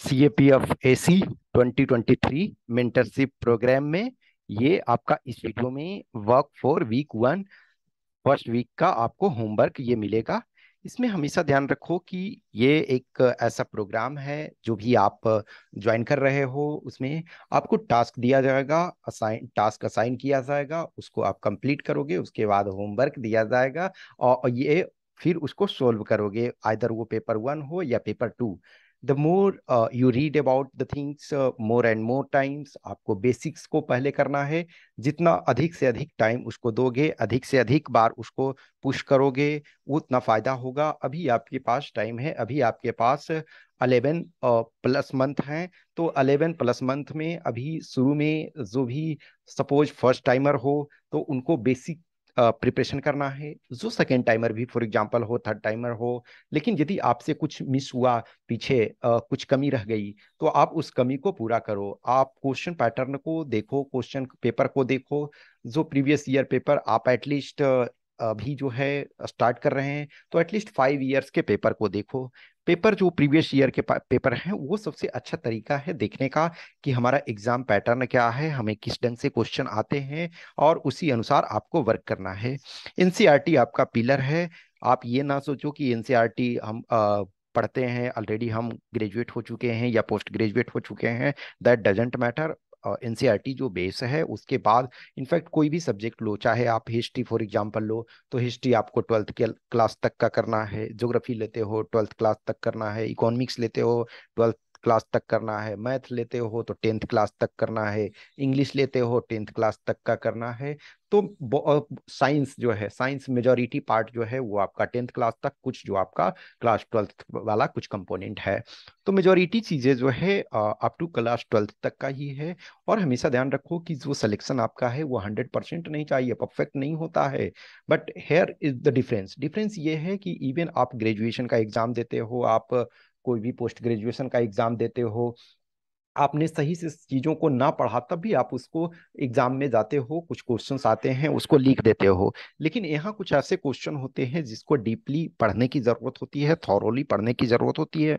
C A P F A C twenty twenty three mentorship programme में ये आपका इस वीडियो में work for week one first week का आपको होमवर्क ये मिलेगा इसमें हमेशा ध्यान रखो कि ये एक ऐसा प्रोग्राम है जो भी आप ज्वाइन कर रहे हो उसमें आपको टास्क दिया जाएगा असाइन टास्क असाइन किया जाएगा उसको आप कंप्लीट करोगे उसके बाद होमवर्क दिया जाएगा और ये फिर उसको सोल्व करोगे आइदर वो पेपर वन हो या paper two the more you read about the things more and more times आपको बेसिक्स को पहले करना है जितना अधिक से अधिक टाइम उसको दोगे अधिक से अधिक बार उसको पुश करोगे उतना फ़ायदा होगा अभी आपके पास टाइम है अभी आपके पास अलेवन प्लस मंथ हैं तो अलेवन प्लस मंथ में अभी शुरू में जो भी सपोज फर्स्ट टाइमर हो तो उनको बेसिक प्रिपरेशन करना है जो सेकेंड टाइमर भी फॉर एग्जाम्पल हो थर्ड टाइमर हो लेकिन यदि आपसे कुछ मिस हुआ पीछे कुछ कमी रह गई तो आप उस कमी को पूरा करो आप क्वेश्चन पैटर्न को देखो क्वेश्चन पेपर को देखो जो प्रीवियस ईयर पेपर आप एटलीस्ट अभी जो है स्टार्ट कर रहे हैं तो एटलीस्ट फाइव ईयर्स के पेपर को देखो पेपर जो प्रीवियस ईयर के पेपर हैं वो सबसे अच्छा तरीका है देखने का कि हमारा एग्जाम पैटर्न क्या है हमें किस ढंग से क्वेश्चन आते हैं और उसी अनुसार आपको वर्क करना है एनसीईआरटी e आपका पिलर है आप ये ना सोचो कि एनसीईआरटी e हम आ, पढ़ते हैं ऑलरेडी हम ग्रेजुएट हो चुके हैं या पोस्ट ग्रेजुएट हो चुके हैं दैट डजेंट मैटर एन e जो बेस है उसके बाद इनफैक्ट कोई भी सब्जेक्ट लो चाहे आप हिस्ट्री फॉर एग्जाम्पल लो तो हिस्ट्री आपको ट्वेल्थ के क्लास तक का करना है जोग्राफी लेते हो ट्वेल्थ क्लास तक करना है इकोनॉमिक्स लेते हो ट्वेल्थ क्लास तक करना है मैथ लेते हो तो टेंथ क्लास तक करना है इंग्लिश लेते हो टेंथ क्लास तक का करना है तो साइंस जो है साइंस मेजोरिटी पार्ट जो है वो आपका टेंथ क्लास तक कुछ जो आपका क्लास ट्वेल्थ वाला कुछ कंपोनेंट है तो मेजोरिटी चीज़ें जो है अप टू क्लास ट्वेल्थ तक का ही है और हमेशा ध्यान रखो कि जो सिलेक्शन आपका है वो हंड्रेड परसेंट नहीं चाहिए परफेक्ट नहीं होता है but here is the difference difference ये है कि इवन आप ग्रेजुएशन का एग्ज़ाम देते हो आप कोई भी पोस्ट ग्रेजुएशन का एग्ज़ाम देते हो आपने सही से चीजों को ना पढ़ा तब भी आप उसको एग्जाम में जाते हो कुछ क्वेश्चन आते हैं उसको लिख देते हो लेकिन यहाँ कुछ ऐसे क्वेश्चन होते हैं जिसको डीपली पढ़ने की जरूरत होती है थॉरोली पढ़ने की जरूरत होती है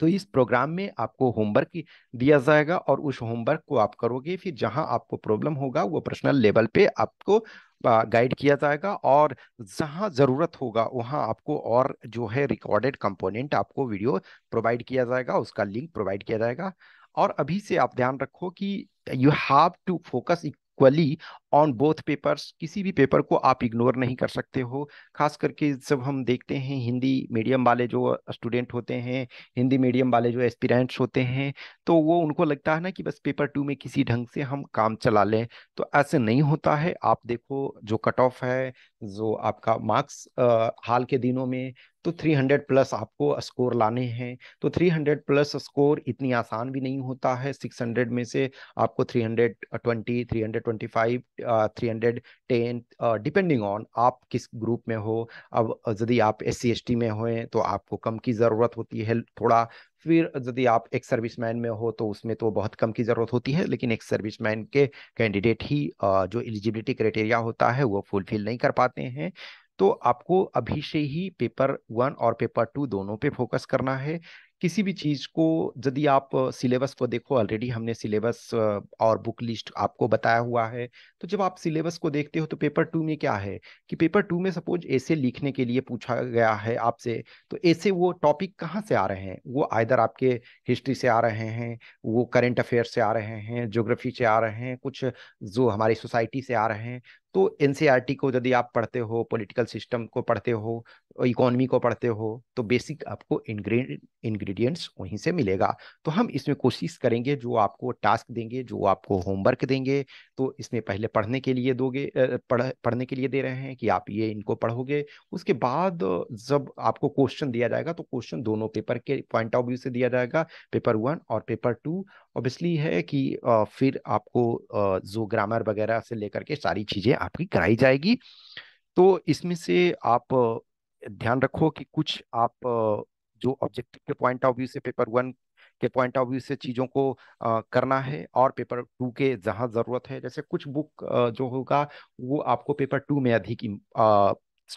तो इस प्रोग्राम में आपको होमवर्क दिया जाएगा और उस होमवर्क को आप करोगे फिर जहां आपको प्रॉब्लम होगा वो पर्सनल लेवल पे आपको गाइड किया जाएगा और जहां ज़रूरत होगा वहां आपको और जो है रिकॉर्डेड कंपोनेंट आपको वीडियो प्रोवाइड किया जाएगा उसका लिंक प्रोवाइड किया जाएगा और अभी से आप ध्यान रखो कि you have to focus equally on both papers किसी भी पेपर को आप इग्नोर नहीं कर सकते हो खास करके जब हम देखते हैं हिंदी मीडियम वाले जो स्टूडेंट होते हैं हिंदी मीडियम वाले जो एस्पिरेंट्स होते हैं तो वो उनको लगता है ना कि बस पेपर टू में किसी ढंग से हम काम चला लें तो ऐसे नहीं होता है आप देखो जो कट ऑफ है जो आपका मार्क्स हाल के दिनों में तो 300 प्लस आपको स्कोर लाने हैं तो 300 प्लस स्कोर इतनी आसान भी नहीं होता है 600 में से आपको 320 325 310 डिपेंडिंग ऑन आप किस ग्रुप में हो अब यदि आप एस सी में हो तो आपको कम की ज़रूरत होती है थोड़ा फिर यदि आप एक सर्विस मैन में हो तो उसमें तो बहुत कम की ज़रूरत होती है लेकिन एक मैन के कैंडिडेट ही जो एलिजिबिलिटी क्राइटेरिया होता है वो फुलफिल नहीं कर पाते हैं तो आपको अभी से ही पेपर वन और पेपर टू दोनों पे फोकस करना है किसी भी चीज़ को यदि आप सिलेबस को देखो ऑलरेडी हमने सिलेबस और बुक लिस्ट आपको बताया हुआ है तो जब आप सिलेबस को देखते हो तो पेपर टू में क्या है कि पेपर टू में सपोज ऐसे लिखने के लिए पूछा गया है आपसे तो ऐसे वो टॉपिक कहाँ से आ रहे हैं वो आइदर आपके हिस्ट्री से आ रहे हैं वो करेंट अफेयर से आ रहे हैं जोग्राफी से आ रहे हैं कुछ जो हमारी सोसाइटी से आ रहे हैं तो एन e को यदि आप पढ़ते हो पॉलिटिकल सिस्टम को पढ़ते हो इकोनॉमी को पढ़ते हो तो बेसिक आपको इनग्रेड इनग्रेन इंग्रेडिएंट्स वहीं से मिलेगा तो हम इसमें कोशिश करेंगे जो आपको टास्क देंगे जो आपको होमवर्क देंगे तो इसमें पहले पढ़ने के लिए दोगे पढ़ पढ़ने के लिए दे रहे हैं कि आप ये इनको पढ़ोगे उसके बाद जब आपको क्वेश्चन दिया जाएगा तो क्वेश्चन दोनों पेपर के पॉइंट ऑफ व्यू से दिया जाएगा पेपर वन और पेपर टू ऑब्वियसली है कि फिर आपको जो ग्रामर वगैरह से लेकर के सारी चीज़ें आपकी कराई जाएगी तो इसमें से आप ध्यान रखो कि कुछ आप जो ऑब्जेक्टिव के पॉइंट ऑफ व्यू से पेपर वन के पॉइंट ऑफ व्यू से चीज़ों को आ, करना है और पेपर टू के जहाँ ज़रूरत है जैसे कुछ बुक आ, जो होगा वो आपको पेपर टू में अधिक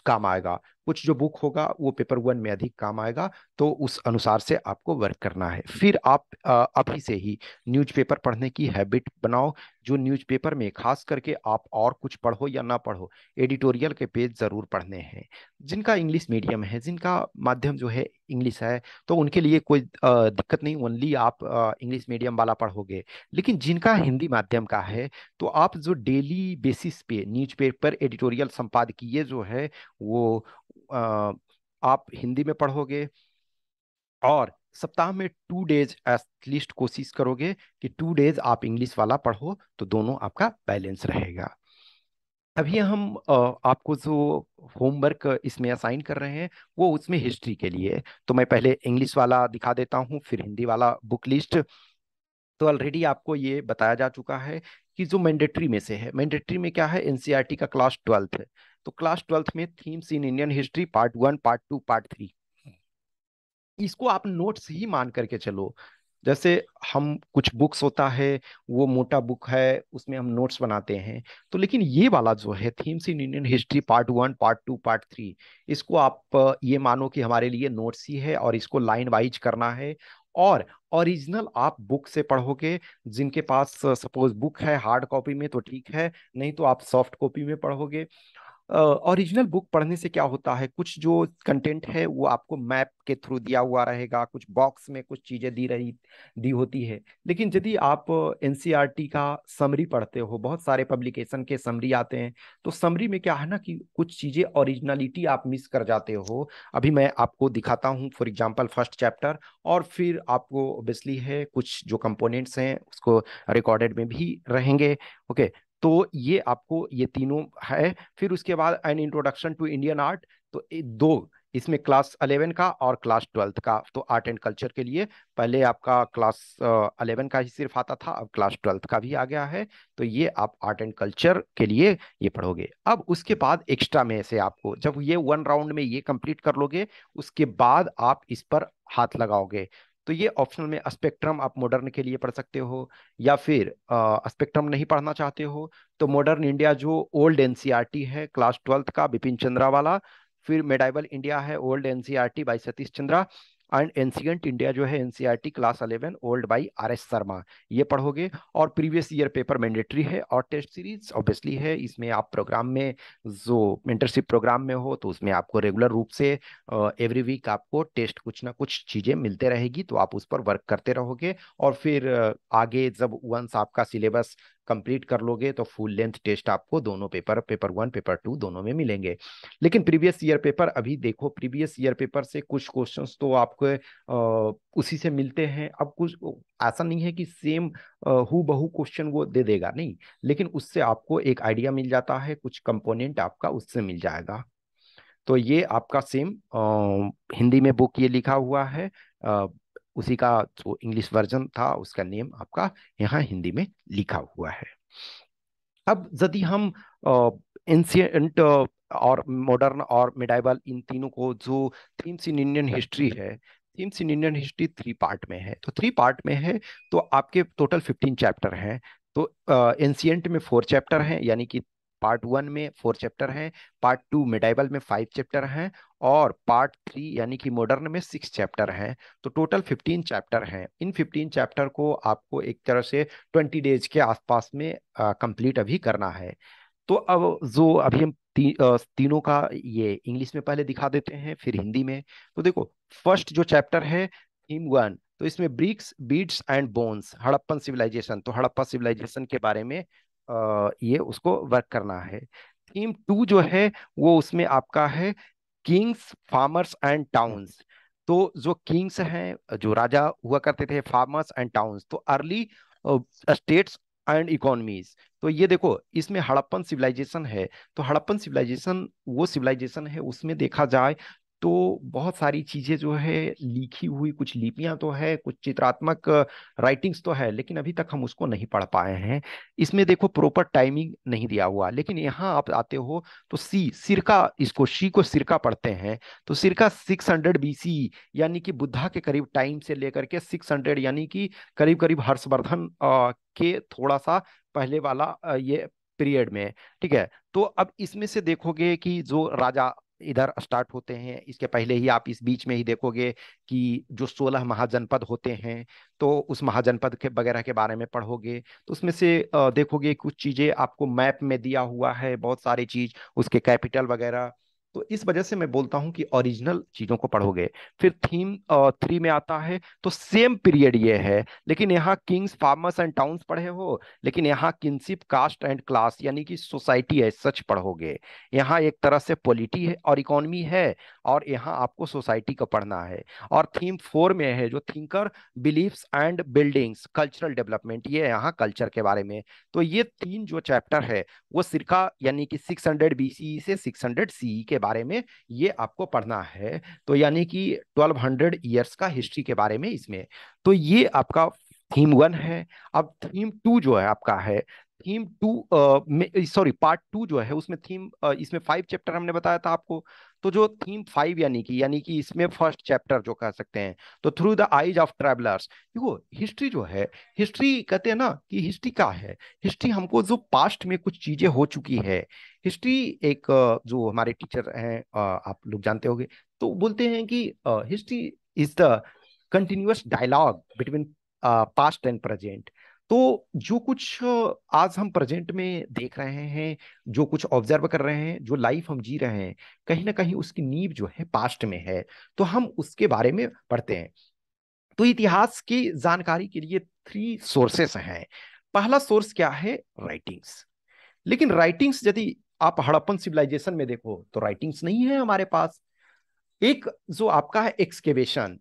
काम आएगा कुछ जो बुक होगा वो पेपर वन में अधिक काम आएगा तो उस अनुसार से आपको वर्क करना है फिर आप अभी से ही न्यूज़पेपर पढ़ने की हैबिट बनाओ जो न्यूज़पेपर में खास करके आप और कुछ पढ़ो या ना पढ़ो एडिटोरियल के पेज ज़रूर पढ़ने हैं जिनका इंग्लिश मीडियम है जिनका माध्यम जो है इंग्लिश है तो उनके लिए कोई दिक्कत नहीं ओनली आप इंग्लिश मीडियम वाला पढ़ोगे लेकिन जिनका हिंदी माध्यम का है तो आप जो डेली बेसिस पे न्यूज़पेपर एडिटोरियल संपादकीय जो है वो आप हिंदी में पढ़ोगे और सप्ताह में टू डेज एटलीस्ट कोशिश करोगे कि टू डेज आप इंग्लिश वाला पढ़ो तो दोनों आपका बैलेंस रहेगा अभी हम आपको जो होमवर्क इसमें असाइन कर रहे हैं वो उसमें हिस्ट्री के लिए तो मैं पहले इंग्लिश वाला दिखा देता हूँ फिर हिंदी वाला बुक लिस्ट तो ऑलरेडी आपको ये बताया जा चुका है कि जो मैंडेटरी में से है मैंडेटरी में क्या है एनसीईआरटी e का क्लास ट्वेल्थ तो क्लास ट्वेल्थ में themes in Indian history part one part two part three इसको आप नोट्स ही मान करके चलो जैसे हम कुछ बुक्स होता है वो मोटा बुक है उसमें हम नोट्स बनाते हैं तो लेकिन ये वाला जो है themes in Indian history part one part two part three इसको आप ये मानो कि हमारे लिए नोट्स ही है और इसको लाइन वाइज करना है और ओरिजिनल आप बुक से पढ़ोगे जिनके पास सपोज बुक है हार्ड कॉपी में तो ठीक है नहीं तो आप सॉफ्ट कॉपी में पढ़ोगे ओरिजिनल बुक पढ़ने से क्या होता है कुछ जो कंटेंट है वो आपको मैप के थ्रू दिया हुआ रहेगा कुछ बॉक्स में कुछ चीज़ें दी रही दी होती है लेकिन यदि आप एन का समरी पढ़ते हो बहुत सारे पब्लिकेशन के समरी आते हैं तो समरी में क्या है ना कि कुछ चीज़ें ओरिजिनलिटी आप मिस कर जाते हो अभी मैं आपको दिखाता हूँ फॉर एग्जाम्पल फर्स्ट चैप्टर और फिर आपको ओबियसली है कुछ जो कंपोनेंट्स हैं उसको रिकॉर्डेड में भी रहेंगे ओके okay, तो ये आपको ये तीनों है फिर उसके बाद an introduction to Indian art तो दो इसमें क्लास अलेवन का और क्लास ट्वेल्थ का तो आर्ट एंड कल्चर के लिए पहले आपका क्लास अलेवन का ही सिर्फ आता था अब क्लास ट्वेल्थ का भी आ गया है तो ये आप आर्ट एंड कल्चर के लिए ये पढ़ोगे अब उसके बाद एक्स्ट्रा में से आपको जब ये वन राउंड में ये कंप्लीट कर लोगे उसके बाद आप इस पर हाथ लगाओगे तो ये ऑप्शनल में स्पेक्ट्रम आप मॉडर्न के लिए पढ़ सकते हो या फिर स्पेक्ट्रम नहीं पढ़ना चाहते हो तो मॉडर्न इंडिया जो ओल्ड एनसीईआरटी e है क्लास ट्वेल्थ का बिपिन चंद्रा वाला फिर मेडाइवल इंडिया है old NCERT e by Satish Chandra and ancient India जो है NCERT class eleven old by R S Sharma ये पढ़ोगे और प्रीवियस ईयर पेपर मैंडेटरी है और टेस्ट सीरीज ऑब्वियसली है इसमें आप प्रोग्राम में जो मेंटरशिप प्रोग्राम में हो तो उसमें आपको रेगुलर रूप से एवरी वीक आपको टेस्ट कुछ ना कुछ चीज़ें मिलते रहेगी तो आप उस पर वर्क करते रहोगे और फिर आगे जब वंस आपका सिलेबस कंप्लीट कर लोगे तो फुल लेंथ टेस्ट आपको दोनों paper paper one paper two दोनों में मिलेंगे लेकिन प्रीवियस ईयर पेपर अभी देखो प्रीवियस ईयर पेपर से कुछ क्वेश्चंस तो आपको उसी से मिलते हैं अब कुछ ऐसा नहीं है कि सेम हु बहु क्वेश्चन वो दे देगा नहीं लेकिन उससे आपको एक आइडिया मिल जाता है कुछ कंपोनेंट आपका उससे मिल जाएगा तो ये आपका सेम हिंदी में बुक ये लिखा हुआ है उसी का जो इंग्लिश वर्जन था उसका नेम आपका यहाँ हिंदी में लिखा हुआ है अब यदि हम एंशियंट और मॉडर्न और मिडाइबल इन तीनों को जो थीम्स इन इंडियन हिस्ट्री है themes in Indian history three part में है तो थ्री पार्ट में है तो आपके टोटल फिफ्टीन चैप्टर हैं तो एंशियंट में फोर चैप्टर हैं यानी कि पार्ट वन में फोर चैप्टर हैं पार्ट टू मेडाइबल में फाइव चैप्टर हैं और पार्ट थ्री यानी कि मॉडर्न में सिक्स चैप्टर हैं तो टोटल फिफ्टीन चैप्टर हैं इन फिफ्टीन चैप्टर को आपको एक तरह से ट्वेंटी डेज के आसपास में कंप्लीट अभी करना है तो अब जो अभी हम ती, तीनों का ये इंग्लिश में पहले दिखा देते हैं फिर हिंदी में तो देखो फर्स्ट जो चैप्टर है थीम वन तो इसमें bricks beads and bones Harappan civilization तो हड़प्पा सिविलाइजेशन के बारे में ये उसको वर्क करना है थीम टू जो है वो उसमें आपका है किंग्स फार्मर्स एंड टाउन्स तो जो किंग्स हैं जो राजा हुआ करते थे फार्मर्स एंड टाउन्स तो अर्ली स्टेट्स एंड इकोनॉमीज तो ये देखो इसमें हड़प्पन सिविलाइजेशन है तो हड़प्पन सिविलाइजेशन वो सिविलाइजेशन है उसमें देखा जाए तो बहुत सारी चीजें जो है लिखी हुई कुछ लिपियां तो है कुछ चित्रात्मक राइटिंग्स तो है लेकिन अभी तक हम उसको नहीं पढ़ पाए हैं इसमें देखो प्रॉपर टाइमिंग नहीं दिया हुआ लेकिन यहाँ आप आते हो तो सी सिरका इसको शी को सिरका पढ़ते हैं तो सिरका सिक्स हंड्रेड बीसी यानी कि बुद्धा के करीब टाइम से लेकर के सिक्स हंड्रेड यानी कि करीब करीब हर्षवर्धन के थोड़ा सा पहले वाला ये पीरियड में ठीक है तो अब इसमें से देखोगे कि जो राजा इधर स्टार्ट होते हैं इसके पहले ही आप इस बीच में ही देखोगे कि जो सोलह महाजनपद होते हैं तो उस महाजनपद के वगैरह के बारे में पढ़ोगे तो उसमें से देखोगे कुछ चीज़ें आपको मैप में दिया हुआ है बहुत सारी चीज़ उसके कैपिटल वगैरह तो इस वजह से मैं बोलता हूँ कि ओरिजिनल चीज़ों को पढ़ोगे फिर थीम थ्री में आता है तो सेम पीरियड ये है लेकिन यहाँ किंग्स फार्मर्स एंड टाउन्स पढ़े हो लेकिन यहाँ किनशिप कास्ट एंड क्लास यानी कि सोसाइटी है सच पढ़ोगे यहाँ एक तरह से पॉलिटी है और इकोनॉमी है और यहाँ आपको सोसाइटी का पढ़ना है और थीम फोर में है जो thinker beliefs and buildings cultural development ये यहाँ कल्चर के बारे में तो ये तीन जो चैप्टर है वो सिरका यानी कि सिक्स हंड्रेड e से सिक्स हंड्रेड e के बारे में ये आपको पढ़ना है तो यानी कि 1200 ईयर्स का हिस्ट्री के बारे में इसमें तो ये आपका थीम वन है अब थीम टू जो है आपका है theme two sorry part two जो है उसमें थीम uh, इसमें फाइव चैप्टर हमने बताया था आपको तो जो थीम फाइव यानी कि यानी कि इसमें फर्स्ट चैप्टर जो कह सकते हैं तो through the eyes of travellers देखो हिस्ट्री जो है हिस्ट्री कहते हैं ना कि हिस्ट्री क्या है हिस्ट्री हमको जो पास्ट में कुछ चीजें हो चुकी है हिस्ट्री एक जो हमारे टीचर हैं आप लोग जानते होंगे तो बोलते हैं कि history is the continuous dialogue between past and present तो जो कुछ आज हम प्रेजेंट में देख रहे हैं जो कुछ ऑब्जर्व कर रहे हैं जो लाइफ हम जी रहे हैं कहीं ना कहीं उसकी नींव जो है पास्ट में है तो हम उसके बारे में पढ़ते हैं तो इतिहास की जानकारी के लिए थ्री सोर्सेस हैं पहला सोर्स क्या है राइटिंग्स लेकिन राइटिंग्स यदि आप हड़प्पन सिविलाइजेशन में देखो तो राइटिंग्स नहीं है हमारे पास एक जो आपका है एक्सकेवेशन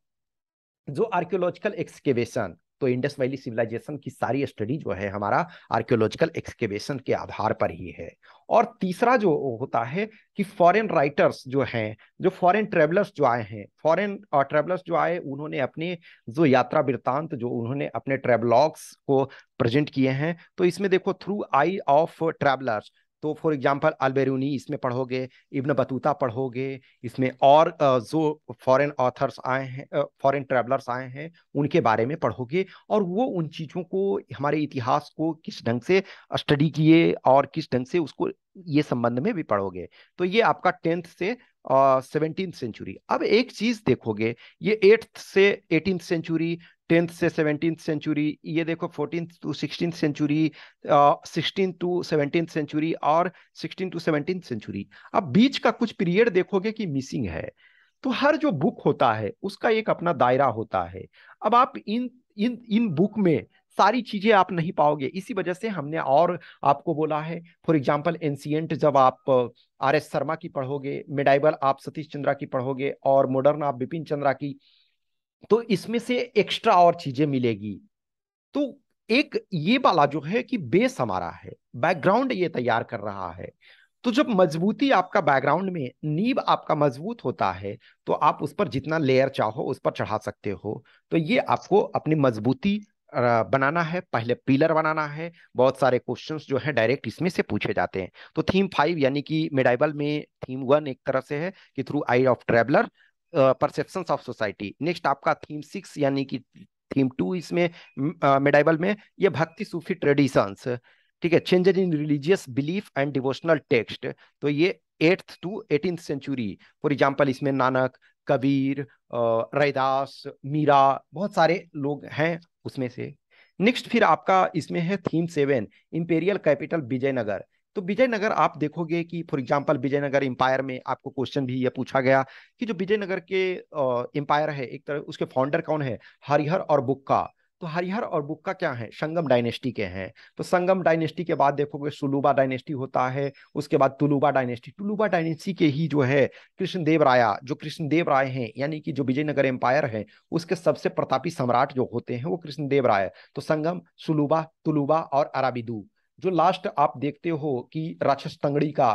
जो आर्कियोलॉजिकल एक्सकेवेशन तो इंडस वैली सिविलाइजेशन की सारी स्टडी जो है हमारा आर्कियोलॉजिकल एक्सकेवेशन के आधार पर ही है और तीसरा जो होता है कि फॉरेन राइटर्स जो हैं जो फॉरेन ट्रेवलर्स जो आए हैं फॉरेन ट्रेवलर्स जो आए उन्होंने अपने जो यात्रा वृत्तांत जो उन्होंने अपने ट्रेवलॉग्स को प्रेजेंट किए हैं तो इसमें देखो थ्रू आई ऑफ ट्रेवलर्स तो फॉर एग्जांपल अलबेरूनी इसमें पढ़ोगे इब्न बतूता पढ़ोगे इसमें और जो फॉरेन ऑथर्स आए हैं फॉरेन ट्रेवलर्स आए हैं उनके बारे में पढ़ोगे और वो उन चीज़ों को हमारे इतिहास को किस ढंग से स्टडी किए और किस ढंग से उसको ये संबंध में भी पढ़ोगे तो ये आपका टेंथ से सेवनटीन सेंचुरी अब एक चीज देखोगे ये एट्थ से एटीन सेंचुरी टेंथ से सेवनटीन सेंचुरी ये देखो fourteen to sixteen century sixteen to seventeen century और सिक्सटीन टू सेवनटीन सेंचुरी अब बीच का कुछ पीरियड देखोगे कि मिसिंग है तो हर जो बुक होता है उसका एक अपना दायरा होता है अब आप इन इन इन बुक में सारी चीजें आप नहीं पाओगे इसी वजह से हमने और आपको बोला है फॉर एग्जाम्पल एंसियंट जब आप आर एस शर्मा की पढ़ोगे मेडाइबल आप सतीश चंद्रा की पढ़ोगे और मॉडर्न आप बिपिन चंद्रा की तो इसमें से एक्स्ट्रा और चीजें मिलेगी तो एक ये वाला जो है कि बेस हमारा है बैकग्राउंड ये तैयार कर रहा है तो जब मजबूती आपका बैकग्राउंड में नींब आपका मजबूत होता है तो आप उस पर जितना लेयर चाहो उस पर चढ़ा सकते हो तो ये आपको अपनी मजबूती बनाना है पहले पिलर बनाना है बहुत सारे क्वेश्चंस जो है डायरेक्ट इसमें से पूछे जाते हैं तो थीम फाइव यानी कि मेडाइबल में थीम वन एक तरह से है कि through eye of traveller perception of society next आपका थीम सिक्स यानी कि थीम टू इसमें मेडाइबल में ये भक्ति सूफी ट्रेडिशंस ठीक है changes in religious belief and devotional text तो ये eighth to eighteen century for example इसमें नानक कबीर रैदास मीरा बहुत सारे लोग हैं उसमें से नेक्स्ट फिर आपका इसमें है theme seven imperial capital Vijayanagara तो विजयनगर आप देखोगे कि फॉर एग्जाम्पल विजयनगर एम्पायर में आपको क्वेश्चन भी यह पूछा गया कि जो विजयनगर के एम्पायर है एक तरह उसके फाउंडर कौन है हरिहर और बुक्का तो हरिहर और बुक्का क्या है संगम डायनेस्टी के हैं तो संगम डायनेस्टी के बाद देखोगे सुलुबा डायनेस्टी होता है उसके बाद तुलुबा डायनेस्टी तुलुबा डायनेस्टी के ही जो है कृष्णदेव राया जो कृष्णदेव राय हैं यानी कि जो विजयनगर एम्पायर है उसके सबसे प्रतापी सम्राट जो होते हैं वो कृष्णदेव राय तो संगम सुलुबा तुलुबा और अराबिदू जो लास्ट आप देखते हो कि राक्षस तंगड़ी का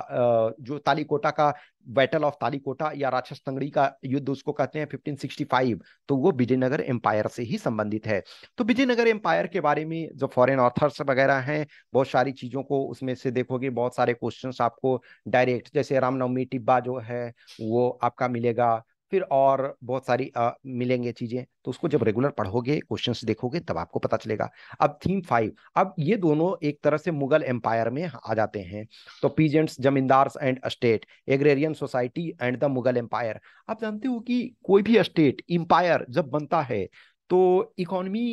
जो तालीकोटा का बैटल ऑफ तालीकोटा या राक्षस तंगड़ी का युद्ध उसको कहते हैं 1565 तो वो विजयनगर एम्पायर से ही संबंधित है तो विजयनगर एम्पायर के बारे में जो फॉरेन ऑथर्स वगैरह हैं बहुत सारी चीजों को उसमें से देखोगे बहुत सारे क्वेश्चन आपको डायरेक्ट जैसे रामनवमी टिब्बा जो है वो आपका मिलेगा फिर और बहुत सारी आ, मिलेंगे चीज़ें तो उसको जब रेगुलर हम्म। पढ़ोगे क्वेश्चंस देखोगे तब आपको पता चलेगा अब थीम फाइव अब ये दोनों एक तरह से मुगल एम्पायर में आ जाते हैं तो peasants zamindars and state agrarian society and the Mughal empire आप जानते हो कि कोई भी स्टेट एम्पायर जब बनता है तो इकोनमी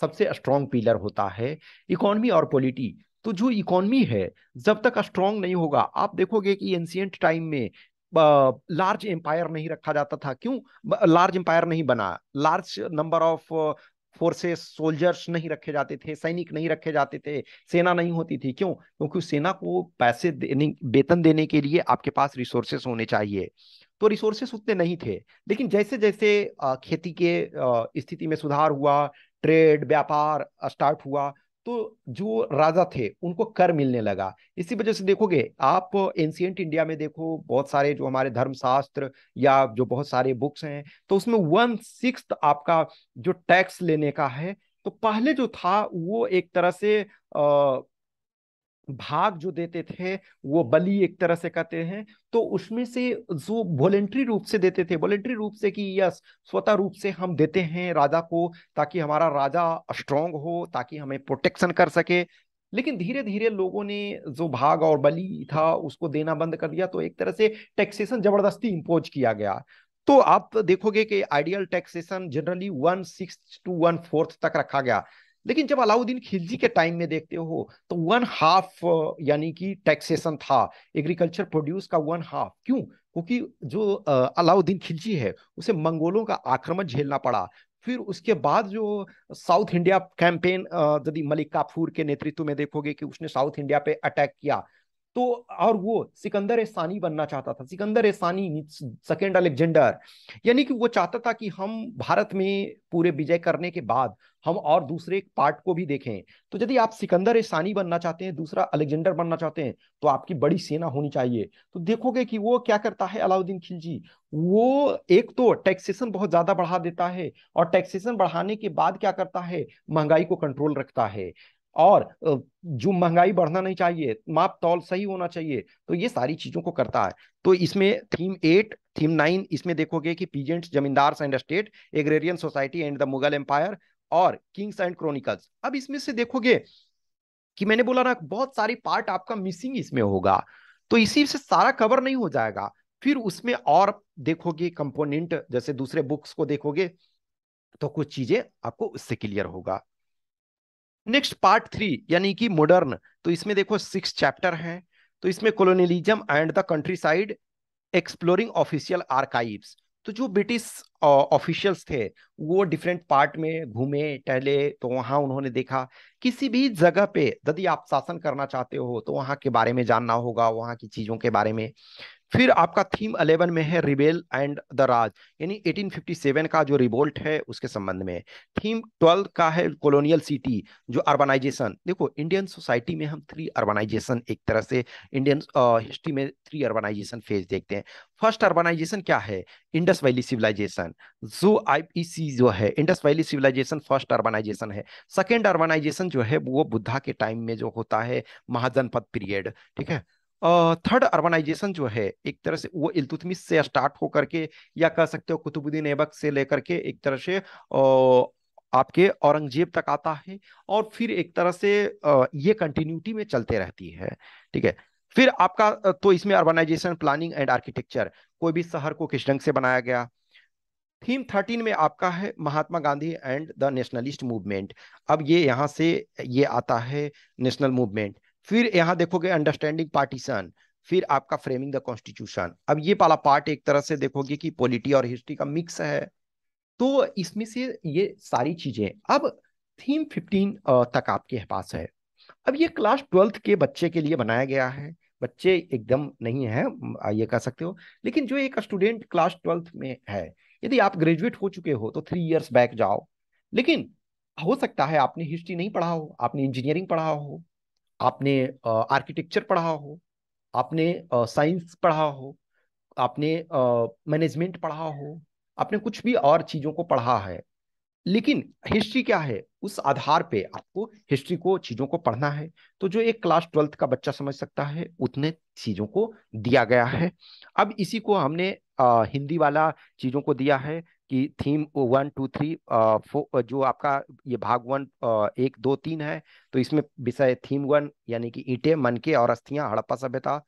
सबसे स्ट्रॉन्ग पिलर होता है इकोनमी और पॉलिटी तो जो इकोनमी है जब तक स्ट्रांग नहीं होगा आप देखोगे कि एंशियंट टाइम में लार्ज एम्पायर नहीं रखा जाता था क्यों लार्ज एम्पायर नहीं बना large number of forces soldiers नहीं रखे जाते थे सैनिक नहीं रखे जाते थे सेना नहीं होती थी क्यों क्योंकि सेना को पैसे देने वेतन देने के लिए आपके पास रिसोर्सेस होने चाहिए तो रिसोर्सेस उतने नहीं थे लेकिन जैसे जैसे खेती के स्थिति में सुधार हुआ ट्रेड व्यापार स्टार्ट हुआ तो जो राजा थे उनको कर मिलने लगा इसी वजह से देखोगे आप एंशियंट इंडिया में देखो बहुत सारे जो हमारे धर्मशास्त्र या जो बहुत सारे बुक्स हैं तो उसमें वन सिक्स आपका जो टैक्स लेने का है तो पहले जो था वो एक तरह से अः भाग जो देते थे वो बलि एक तरह से कहते हैं तो उसमें से जो वॉलेंट्री रूप से देते थे वॉलेंट्री रूप से कि यस स्वतः रूप से हम देते हैं राजा को ताकि हमारा राजा स्ट्रोंग हो ताकि हमें प्रोटेक्शन कर सके लेकिन धीरे धीरे लोगों ने जो भाग और बलि था उसको देना बंद कर दिया तो एक तरह से टैक्सेशन जबरदस्ती इम्पोज किया गया तो आप देखोगे कि ideal taxation generally one six to one fourth तक रखा गया लेकिन जब अलाउद्दीन खिलजी के टाइम में देखते हो तो वन हाफ यानी कि टैक्सेशन था एग्रीकल्चर प्रोड्यूस का वन हाफ क्यों क्योंकि जो अलाउद्दीन खिलजी है उसे मंगोलों का आक्रमण झेलना पड़ा फिर उसके बाद जो साउथ इंडिया कैंपेन यदि मलिक काफूर के नेतृत्व में देखोगे कि उसने साउथ इंडिया पे अटैक किया तो और वो सिकंदर एसानी बनना चाहता था सिकंदर एसानी सेकेंड अलेक्जेंडर यानी कि वो चाहता था कि हम भारत में पूरे विजय करने के बाद हम और दूसरे पार्ट को भी देखें तो यदि आप सिकंदर एसानी बनना चाहते हैं दूसरा अलेक्जेंडर बनना चाहते हैं तो आपकी बड़ी सेना होनी चाहिए तो देखोगे कि वो क्या करता है अलाउद्दीन खिलजी वो एक तो टैक्सेशन बहुत ज्यादा बढ़ा देता है और टैक्सेशन बढ़ाने के बाद क्या करता है महंगाई को कंट्रोल रखता है और जो महंगाई बढ़ना नहीं चाहिए माप तौल सही होना चाहिए तो ये सारी चीजों को करता है तो इसमें थीम एट थीम नाइन इसमें देखोगे कि peasants zamindars and state agrarian society and the Mughal empire और किंग्स एंड क्रॉनिकल्स अब इसमें से देखोगे कि मैंने बोला ना बहुत सारी पार्ट आपका मिसिंग इसमें होगा तो इसी से सारा कवर नहीं हो जाएगा फिर उसमें और देखोगे कंपोनेंट जैसे दूसरे बुक्स को देखोगे तो कुछ चीजें आपको उससे क्लियर होगा नेक्स्ट पार्ट थ्री यानी कि मॉडर्न तो इसमें देखो सिक्स चैप्टर है तो इसमें colonialism and the countryside exploring official archives तो जो ब्रिटिश ऑफिशियल्स थे वो डिफरेंट पार्ट में घूमे टहले तो वहां उन्होंने देखा किसी भी जगह पे यदि आप शासन करना चाहते हो तो वहां के बारे में जानना होगा वहां की चीज़ों के बारे में फिर आपका थीम अलेवन में है रिबेल एंड द राज यानी 1857 का जो रिवोल्ट है उसके संबंध में थीम ट्वेल्व का है कॉलोनियल सिटी जो अर्बनाइजेशन देखो इंडियन सोसाइटी में हम थ्री अर्बनाइजेशन एक तरह से इंडियन हिस्ट्री में थ्री अर्बनाइजेशन फेज देखते हैं फर्स्ट अर्बनाइजेशन क्या है इंडस वैली सिविलाइजेशन जो आई जो है Indus valley civilization first urbanization है सेकेंड अर्बनाइजेशन जो है वो बुद्धा के टाइम में जो होता है महाजनपद पीरियड ठीक है थर्ड अर्बनाइजेशन जो है एक तरह से वो इल्तुतमिश से स्टार्ट होकर के या कह सकते हो कुतुबुद्दीन ऐबक से लेकर के एक तरह से आपके औरंगजेब तक आता है और फिर एक तरह से ये कंटिन्यूटी में चलते रहती है ठीक है फिर आपका तो इसमें अर्बनाइजेशन प्लानिंग एंड आर्किटेक्चर कोई भी शहर को किस ढंग से बनाया गया थीम थर्टीन में आपका है Mahatma Gandhi and the nationalist movement अब ये यहाँ से ये आता है नेशनल मूवमेंट फिर यहाँ देखोगे अंडरस्टैंडिंग पार्टीशन फिर आपका फ्रेमिंग द कॉन्स्टिट्यूशन अब ये वाला पार्ट एक तरह से देखोगे कि पॉलिटी और हिस्ट्री का मिक्स है तो इसमें से ये सारी चीजें अब थीम फिफ्टीन तक आपके पास है अब ये क्लास ट्वेल्थ के बच्चे के लिए बनाया गया है बच्चे एकदम नहीं है ये कह सकते हो लेकिन जो एक स्टूडेंट क्लास ट्वेल्थ में है यदि आप ग्रेजुएट हो चुके हो तो थ्री इयर्स बैक जाओ लेकिन हो सकता है आपने हिस्ट्री नहीं पढ़ा हो आपने इंजीनियरिंग पढ़ा हो आपने आर्किटेक्चर पढ़ा हो आपने साइंस पढ़ा हो आपने मैनेजमेंट पढ़ा हो आपने कुछ भी और चीजों को पढ़ा है लेकिन हिस्ट्री क्या है उस आधार पे आपको हिस्ट्री को चीजों को पढ़ना है तो जो एक क्लास ट्वेल्थ का बच्चा समझ सकता है उतने चीजों को दिया गया है अब इसी को हमने आ, हिंदी वाला चीजों को दिया है कि theme one two three four जो आपका ये भाग वन एक दो तीन है तो इसमें विषय थीम वन यानी कि ईटे मनके और अस्थियां हड़प्पा सभ्यता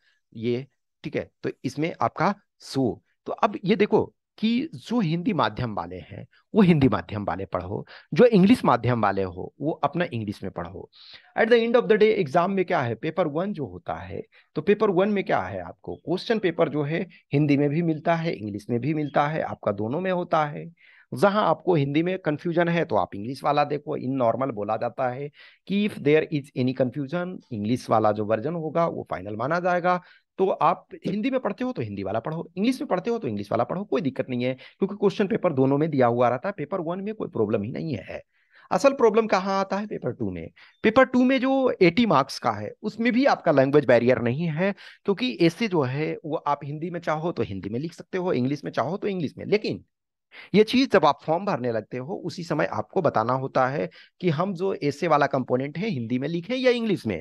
ये ठीक है तो इसमें आपका सो तो अब ये देखो कि जो हिंदी माध्यम वाले हैं वो हिंदी माध्यम वाले पढ़ो जो इंग्लिश माध्यम वाले हो वो अपना इंग्लिश में पढ़ो at the end of the day exam में क्या है पेपर वन जो होता है तो पेपर वन में क्या है आपको क्वेश्चन पेपर जो है हिंदी में भी मिलता है इंग्लिश में भी मिलता है आपका दोनों में होता है जहां आपको हिंदी में कंफ्यूजन है तो आप इंग्लिश वाला देखो इन नॉर्मल बोला जाता है कि if there is any confusion English वाला जो वर्जन होगा वो फाइनल माना जाएगा तो आप हिंदी में पढ़ते हो तो हिंदी वाला पढ़ो इंग्लिश में पढ़ते हो तो इंग्लिश वाला पढ़ो कोई दिक्कत नहीं है क्योंकि क्वेश्चन पेपर दोनों में दिया हुआ रहता है पेपर वन में कोई प्रॉब्लम ही नहीं है असल प्रॉब्लम कहाँ आता है पेपर टू में पेपर टू में जो एटी मार्क्स का है उसमें भी आपका लैंग्वेज बैरियर नहीं है क्योंकि ऐसे जो है वो आप हिंदी में चाहो तो हिंदी में लिख सकते हो इंग्लिश में चाहो तो इंग्लिश में लेकिन ये चीज जब आप फॉर्म भरने लगते हो उसी समय आपको बताना होता है कि हम जो ऐसे वाला कंपोनेंट है हिंदी में लिखें या इंग्लिश में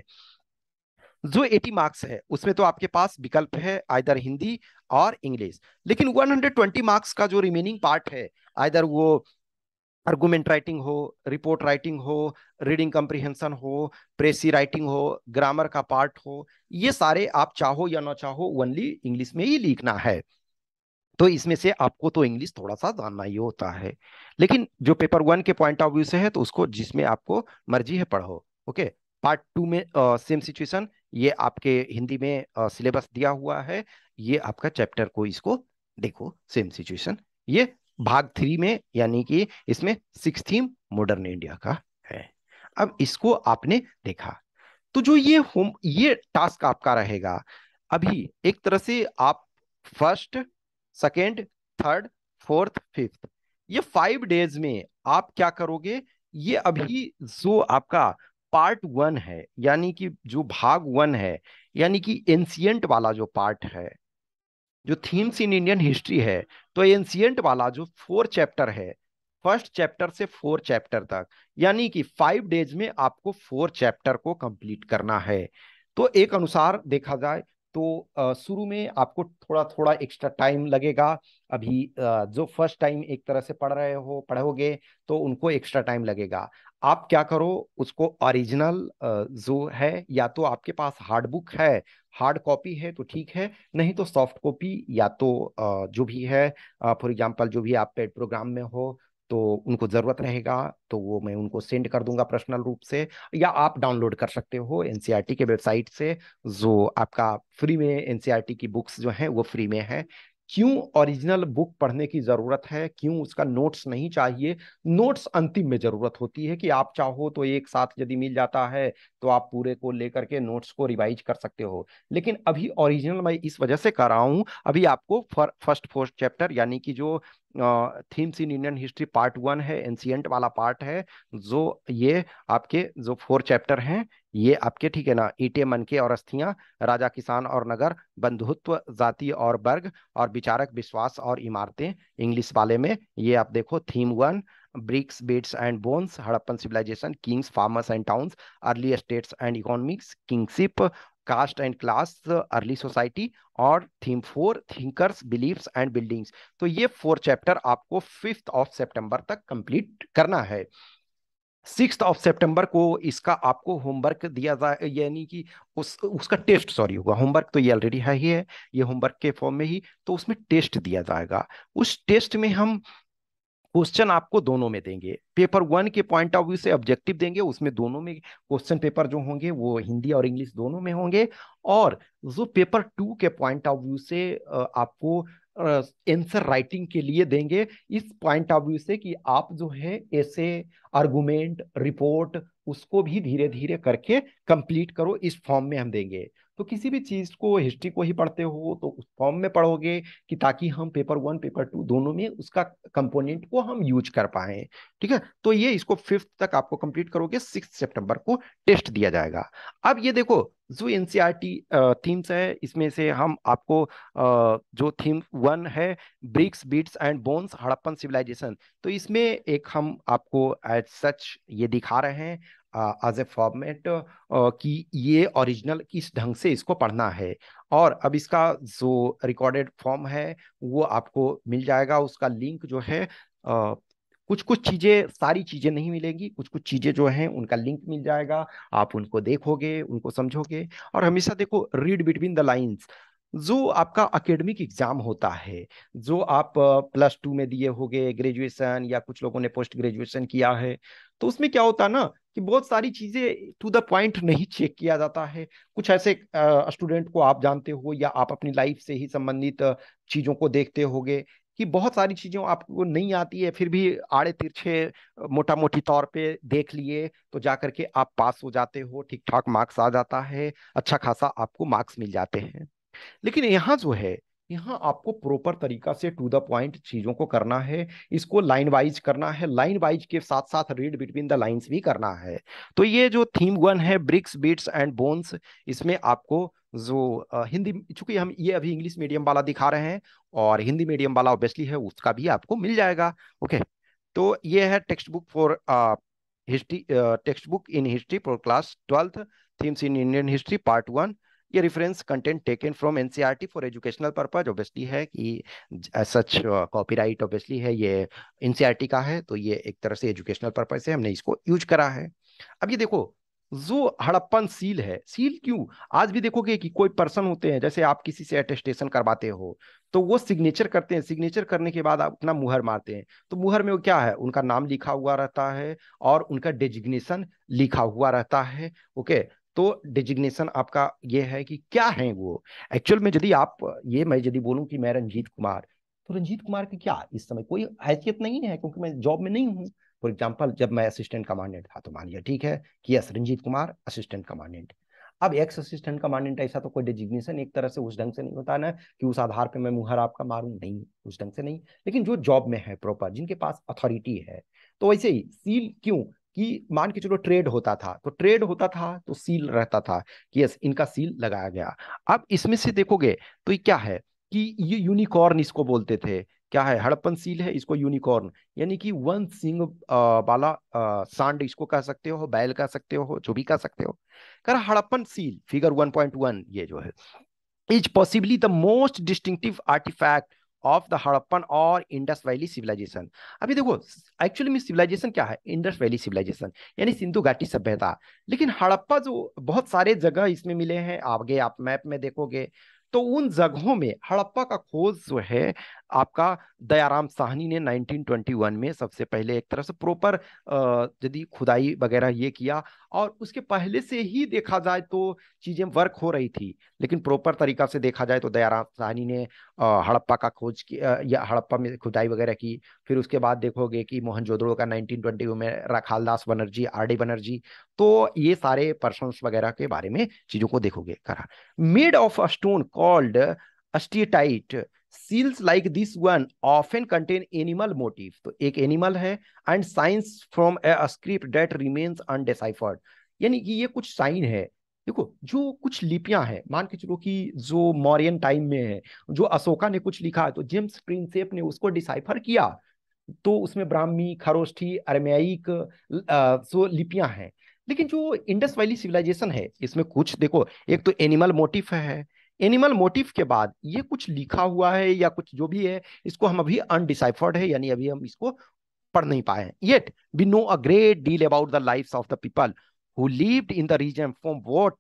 जो 80 मार्क्स है उसमें तो आपके पास विकल्प है आइधर हिंदी और इंग्लिश लेकिन 120 मार्क्स का जो रिमेनिंग पार्ट है आइदर वो आर्गूमेंट राइटिंग हो रिपोर्ट राइटिंग हो रीडिंग कंप्रिहेंशन हो प्रेसी राइटिंग हो ग्रामर का पार्ट हो ये सारे आप चाहो या ना चाहो ओनली इंग्लिश में ही लिखना है तो इसमें से आपको तो इंग्लिश थोड़ा सा जानना ही होता है लेकिन जो पेपर वन के पॉइंट ऑफ व्यू से है तो उसको जिसमें आपको मर्जी है पढ़ो ओके पार्ट टू में सेम सिचुएशन ये आपके हिंदी में सिलेबस दिया हुआ है ये आपका चैप्टर को इसको देखो सेम सिचुएशन ये भाग थ्री में यानी कि इसमें सिक्स थीम मॉडर्न इंडिया का है अब इसको आपने देखा तो जो ये होम ये टास्क आपका रहेगा अभी एक तरह से आप first second third fourth fifth ये फाइव डेज में आप क्या करोगे ये अभी जो आपका पार्ट वन है यानी कि जो भाग वन है यानी कि एंसियंट वाला जो पार्ट है जो थीम्स इन इंडियन हिस्ट्री है तो एंसियंट वाला जो फोर चैप्टर है फर्स्ट चैप्टर से फोर चैप्टर तक यानी कि फाइव डेज में आपको फोर चैप्टर को कंप्लीट करना है तो एक अनुसार देखा जाए तो शुरू में आपको थोड़ा थोड़ा एक्स्ट्रा टाइम लगेगा अभी जो फर्स्ट टाइम एक तरह से पढ़ रहे हो पढ़ोगे तो उनको एक्स्ट्रा टाइम लगेगा आप क्या करो उसको ओरिजिनल जो है या तो आपके पास हार्ड बुक है हार्ड कॉपी है तो ठीक है नहीं तो सॉफ्ट कॉपी या तो जो भी है फॉर एग्जांपल जो भी आप पेड प्रोग्राम में हो तो उनको ज़रूरत रहेगा तो वो मैं उनको सेंड कर दूंगा पर्सनल रूप से या आप डाउनलोड कर सकते हो एन के वेबसाइट से जो आपका फ्री में एन की बुक्स जो हैं वो फ्री में है क्यों ओरिजिनल बुक पढ़ने की ज़रूरत है क्यों उसका नोट्स नहीं चाहिए नोट्स अंतिम में ज़रूरत होती है कि आप चाहो तो एक साथ यदि मिल जाता है तो आप पूरे को लेकर के नोट्स को रिवाइज कर सकते हो लेकिन अभी ओरिजिनल मैं इस वजह से कर रहा हूँ अभी आपको फर्स्ट फोर्थ चैप्टर यानी कि जो themes in Indian history part one है एंशियंट वाला पार्ट है जो ये आपके जो फोर चैप्टर हैं ये आपके ठीक है ना ईटे मन के और अस्थियां राजा किसान और नगर बंधुत्व जाति और वर्ग और विचारक विश्वास और इमारतें इंग्लिश वाले में ये आप देखो theme one bricks beads and bones Harappan civilization kings farmers and towns early states and economics kingship caste and class early society और theme four thinkers beliefs and buildings तो ये फोर चैप्टर आपको फिफ्थ ऑफ सेप्टेम्बर तक complete करना है six of सितंबर को इसका आपको होमवर्क दिया जाए यानी कि उस उसका टेस्ट सॉरी होगा होमवर्क तो ये ऑलरेडी है ही है ये होमवर्क के फॉर्म में ही तो उसमें टेस्ट दिया जाएगा उस टेस्ट में हम क्वेश्चन आपको दोनों में देंगे पेपर वन के पॉइंट ऑफ व्यू से ऑब्जेक्टिव देंगे उसमें दोनों में क्वेश्चन पेपर जो होंगे वो हिंदी और इंग्लिश दोनों में होंगे और जो पेपर टू के पॉइंट ऑफ व्यू से आपको आंसर राइटिंग के लिए देंगे इस पॉइंट ऑफ व्यू से कि आप जो है ऐसे आर्गूमेंट रिपोर्ट उसको भी धीरे धीरे करके कंप्लीट करो इस फॉर्म में हम देंगे तो किसी भी चीज को हिस्ट्री को ही पढ़ते हो तो उस फॉर्म में पढ़ोगे कि ताकि हम पेपर वन पेपर टू दोनों में उसका कंपोनेंट को हम यूज कर पाए ठीक है तो ये इसको फिफ्थ तक आपको कंप्लीट करोगे सिक्स सितंबर को टेस्ट दिया जाएगा अब ये देखो जो एन थीम्स है इसमें से हम आपको जो थीम वन है bricks beads and bones Harappan civilization तो इसमें एक हम आपको एज सच ये दिखा रहे हैं एज ए फॉर्मेट कि ये ओरिजिनल किस ढंग से इसको पढ़ना है और अब इसका जो रिकॉर्डेड फॉर्म है वो आपको मिल जाएगा उसका लिंक जो है uh, कुछ कुछ चीज़ें सारी चीज़ें नहीं मिलेंगी कुछ कुछ चीज़ें जो हैं उनका लिंक मिल जाएगा आप उनको देखोगे उनको समझोगे और हमेशा देखो रीड बिटवीन द लाइंस जो आपका अकेडमिक एग्जाम होता है जो आप प्लस टू में दिए होगे ग्रेजुएशन या कुछ लोगों ने पोस्ट ग्रेजुएशन किया है तो उसमें क्या होता है ना कि बहुत सारी चीजें टू द पॉइंट नहीं चेक किया जाता है कुछ ऐसे स्टूडेंट को आप जानते हो या आप अपनी लाइफ से ही संबंधित चीजों को देखते होगे कि बहुत सारी चीजें आपको नहीं आती है फिर भी आड़े तिरछे मोटा मोटी तौर पे देख लिए तो जा करके आप पास हो जाते हो ठीक ठाक मार्क्स आ जाता है अच्छा खासा आपको मार्क्स मिल जाते हैं लेकिन यहाँ जो है यहाँ आपको प्रॉपर तरीका से टू द पॉइंट चीजों को करना है इसको लाइन वाइज करना है लाइन वाइज के साथ साथ रीड बिटवीन द लाइंस भी करना है तो ये जो थीम वन है ब्रिक्स बीट्स एंड बोन्स इसमें आपको जो हिंदी चूंकि हम ये अभी इंग्लिश मीडियम वाला दिखा रहे हैं और हिंदी मीडियम वाला ऑब्वियसली है उसका भी आपको मिल जाएगा ओके तो ये है textbook for history textbook in history for class twelfth themes in Indian history part one ये reference content taken from NCERT for educational purpose obviously है कि सच कॉपीराइट ऑब्वियसली है ये एनसीईआरटी e का है तो ये एक तरह से एजुकेशनल पर्पज से हमने इसको यूज करा है अब ये देखो जो हड़प्पन सील है सील क्यों आज भी देखोगे कि कोई पर्सन होते हैं जैसे आप किसी से अटेस्टेशन करवाते हो तो वो सिग्नेचर करते हैं सिग्नेचर करने के बाद आप अपना मुहर मारते हैं तो मुहर में वो क्या है उनका नाम लिखा हुआ रहता है और उनका डेजिग्नेशन लिखा हुआ रहता है ओके तो डिजिग्नेशन आपका ये है कि क्या है वो एक्चुअल में यदि आप ये मैं यदि बोलूँ कि मैं रंजीत कुमार तो रंजीत कुमार की क्या इस समय कोई हैसियत नहीं है क्योंकि मैं जॉब में नहीं हूँ फॉर एग्जाम्पल जब मैं असिस्टेंट कमांडेंट था तो मान लिया ठीक है कि yes Ranjit Kumar assistant commandant अब एक्स असिस्टेंट कमांडेंट ऐसा तो कोई डिजिग्नेशन एक तरह से उस ढंग से नहीं होता ना कि उस आधार पे मैं मुहर आपका मारूं नहीं उस ढंग से नहीं लेकिन जो जॉब में है प्रॉपर जिनके पास अथॉरिटी है तो वैसे ही सील क्यों कि मान के चलो ट्रेड होता था तो ट्रेड होता था तो सील रहता था कि यस इनका सील लगाया गया अब इसमें से देखोगे तो ये क्या है कि ये यूनिकॉर्न इसको बोलते थे क्या है हड़प्पन सील है इसको यूनिकॉर्न यानी कि वन सिंह वाला सांड इसको कह सकते हो बैल कह सकते हो जो भी कह सकते हो कर हड़प्पन सील फिगर 1.1 ये जो है is possibly the most distinctive artefact of the Harappan और इंडस वैली सिविलाइजेशन अभी देखो एक्चुअली में सिविलाइजेशन क्या है इंडस वैली सिविलाइजेशन यानी सिंधु घाटी सभ्यता लेकिन हड़प्पा जो बहुत सारे जगह इसमें मिले हैं आगे आप मैप में देखोगे तो उन जगहों में हड़प्पा का खोज जो है आपका दयाराम साहनी ने 1921 में सबसे पहले एक तरह से प्रॉपर यदि खुदाई वगैरह ये किया और उसके पहले से ही देखा जाए तो चीज़ें वर्क हो रही थी लेकिन प्रॉपर तरीका से देखा जाए तो दयाराम साहनी ने हड़प्पा का खोज किया या हड़प्पा में खुदाई वगैरह की फिर उसके बाद देखोगे कि मोहनजोदड़ो का 1920 में राखाल दास बनर्जी आर डी बनर्जी तो ये सारे पर्सन वगैरह के बारे में चीज़ों को देखोगे करा made of a stone called steatite seals like this one often contain animal motif तो एक एनिमल है and signs from a script that remains undeciphered यानी कि ये कुछ साइन है देखो जो कुछ लिपियां हैं मान के चलो कि जो मॉरियन टाइम में है जो अशोका ने कुछ लिखा है तो जेम्स प्रिंसेप ने उसको डिसाइफर किया तो उसमें ब्राह्मी खरोष्ठी अरमयाइक जो लिपियां हैं लेकिन जो इंडस वैली सिविलाइजेशन है इसमें कुछ देखो एक तो एनिमल मोटिफ है एनिमल मोटिव के बाद ये कुछ लिखा हुआ है या कुछ जो भी है इसको हम अभी अनडिसाइफर्ड है यानी अभी हम इसको पढ़ नहीं पाए yet we know a great deal about the life of the people who lived in the region from what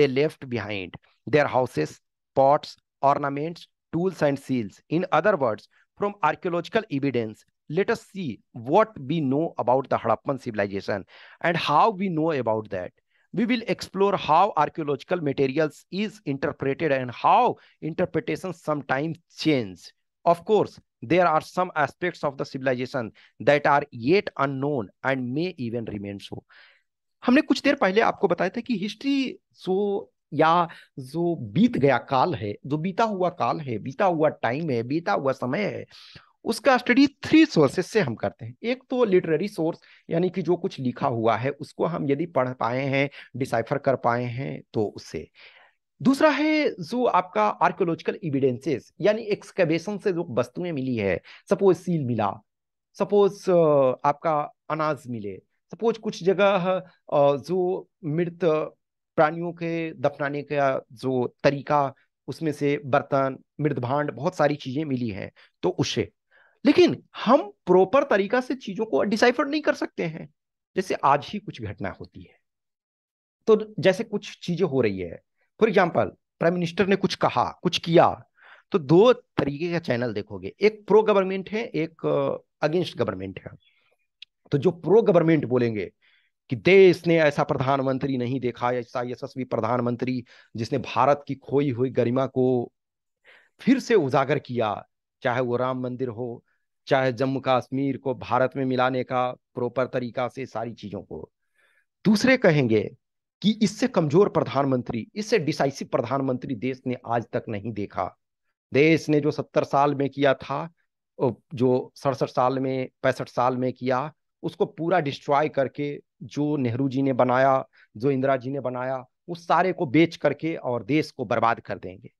they left behind their houses pots ornaments tools and seals in other words from archaeological evidence let us see what we know about the Harappan civilisation and how we know about that we will explore how archaeological materials is interpreted and how interpretations sometimes change. Of course, there are some aspects of the civilization that are yet unknown and may even remain so. हमने कुछ देर पहले आपको बताया था कि history जो या जो बीत गया काल है जो बीता हुआ काल है बीता हुआ टाइम है बीता हुआ समय है उसका स्टडी थ्री सोर्सेस से हम करते हैं एक तो लिटरेरी सोर्स यानी कि जो कुछ लिखा हुआ है उसको हम यदि पढ़ पाए हैं डिसाइफर कर पाए हैं तो उससे दूसरा है जो आपका आर्कियोलॉजिकल इविडेंसेस यानी एक्सकेबेशन से जो वस्तुएं मिली है सपोज सील मिला सपोज आपका अनाज मिले सपोज कुछ जगह जो मृत प्राणियों के दफनाने का जो तरीका उसमें से बर्तन मृदभांड बहुत सारी चीजें मिली हैं तो उसे लेकिन हम प्रॉपर तरीका से चीजों को डिसाइफर नहीं कर सकते हैं जैसे आज ही कुछ घटना होती है तो जैसे कुछ चीजें हो रही है फॉर एग्जाम्पल प्राइम मिनिस्टर ने कुछ कहा कुछ किया तो दो तरीके का चैनल देखोगे एक प्रो गवर्नमेंट है एक अगेंस्ट गवर्नमेंट है तो जो प्रो गवर्नमेंट बोलेंगे कि देश ने ऐसा प्रधानमंत्री नहीं देखा ऐसा यशस्वी प्रधानमंत्री जिसने भारत की खोई हुई गरिमा को फिर से उजागर किया चाहे वो राम मंदिर हो चाहे जम्मू कश्मीर को भारत में मिलाने का प्रॉपर तरीका से सारी चीजों को दूसरे कहेंगे कि इससे कमजोर प्रधानमंत्री इससे डिसाइसिव प्रधानमंत्री देश ने आज तक नहीं देखा देश ने जो सत्तर साल में किया था जो सड़सठ साल में पैंसठ साल में किया उसको पूरा डिस्ट्रॉय करके जो नेहरू जी ने बनाया जो इंदिरा जी ने बनाया उस सारे को बेच करके और देश को बर्बाद कर देंगे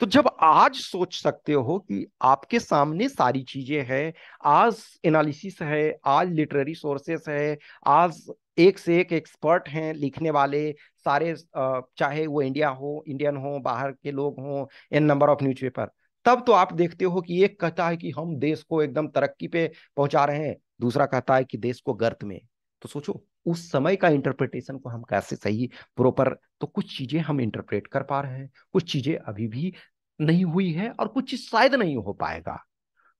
तो जब आज सोच सकते हो कि आपके सामने सारी चीजें हैं आज एनालिसिस है आज लिटरेरी सोर्सेस है आज एक से एक एक्सपर्ट हैं लिखने वाले सारे चाहे वो इंडिया हो इंडियन हो बाहर के लोग हों an number of newspaper तब तो आप देखते हो कि एक कहता है कि हम देश को एकदम तरक्की पे पहुंचा रहे हैं दूसरा कहता है कि देश को गर्त में तो सोचो उस समय का इंटरप्रिटेशन को हम कैसे सही प्रॉपर तो कुछ चीजें हम इंटरप्रेट कर पा रहे हैं कुछ चीजें अभी भी नहीं हुई है और कुछ चीज शायद नहीं हो पाएगा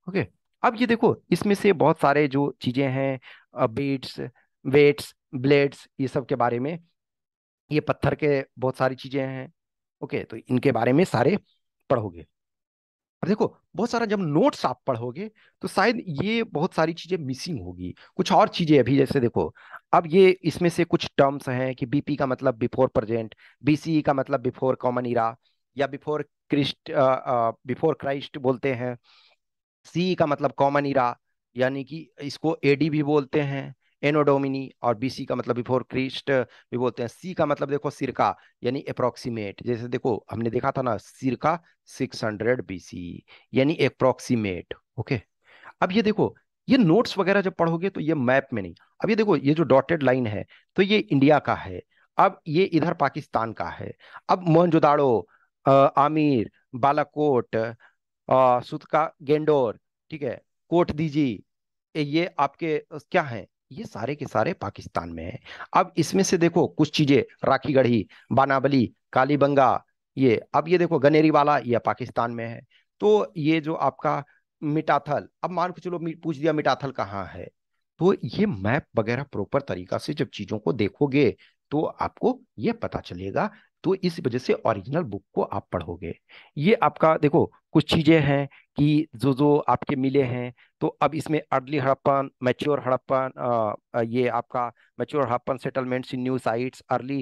ओके अब ये देखो इसमें से बहुत सारे जो चीजें हैं बीट्स वेट्स ब्लेड्स ये सब के बारे में ये पत्थर के बहुत सारी चीजें हैं ओके तो इनके बारे में सारे पढ़ोगे अब देखो बहुत सारा जब नोट्स आप पढ़ोगे तो शायद ये बहुत सारी चीजें मिसिंग होगी कुछ और चीजें अभी जैसे देखो अब ये इसमें से कुछ टर्म्स हैं कि बीपी का मतलब बिफोर प्रेजेंट बीसीई का मतलब बिफोर कॉमन इरा या बिफोर क्रिस्ट बिफोर क्राइस्ट बोलते हैं सीई e का मतलब कॉमन इरा यानी कि इसको एडी भी बोलते हैं एनोडोमिनी और बीसी का मतलब बिफोर क्रिस्ट भी बोलते हैं सी का मतलब देखो सिरका यानी अप्रोक्सीमेट जैसे देखो हमने देखा था ना सिरका 600 हंड्रेड सी यानी अप्रोक्सीमेट ओके अब ये देखो ये नोट्स वगैरह जब पढ़ोगे तो ये मैप में नहीं अब ये देखो ये जो डॉटेड लाइन है तो ये इंडिया का है अब ये इधर पाकिस्तान का है अब मोहनजोदाड़ो आमिर बालाकोट सुतका गेंडोर ठीक है कोट दीजी ये आपके क्या हैं ये सारे के सारे पाकिस्तान में है अब इसमें से देखो कुछ चीजें राखी गढ़ी बानाबली कालीबंगा ये अब ये देखो गनेरी वाला यह पाकिस्तान में है तो ये जो आपका मिटाथल अब मान के चलो पूछ दिया मिटाथल कहाँ है तो ये मैप वगैरह प्रॉपर तरीका से जब चीजों को देखोगे तो आपको ये पता चलेगा तो इस वजह से ओरिजिनल बुक को आप पढ़ोगे ये आपका देखो कुछ चीज़ें हैं कि जो जो आपके मिले हैं तो अब इसमें अर्ली हड़प्पन मैच्योर हड़प्पन ये आपका mature Harappan settlements in new sites early